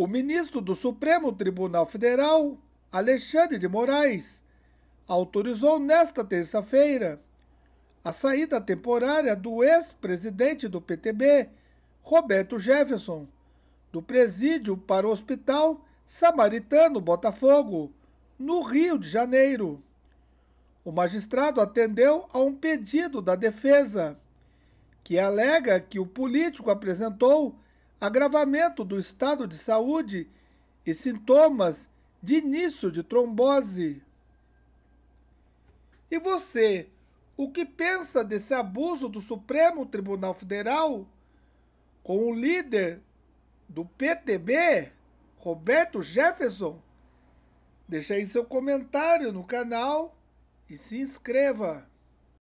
O ministro do Supremo Tribunal Federal, Alexandre de Moraes, autorizou nesta terça-feira a saída temporária do ex-presidente do PTB, Roberto Jefferson, do presídio para o Hospital Samaritano Botafogo, no Rio de Janeiro. O magistrado atendeu a um pedido da defesa, que alega que o político apresentou agravamento do estado de saúde e sintomas de início de trombose. E você, o que pensa desse abuso do Supremo Tribunal Federal com o líder do PTB, Roberto Jefferson? Deixe aí seu comentário no canal e se inscreva.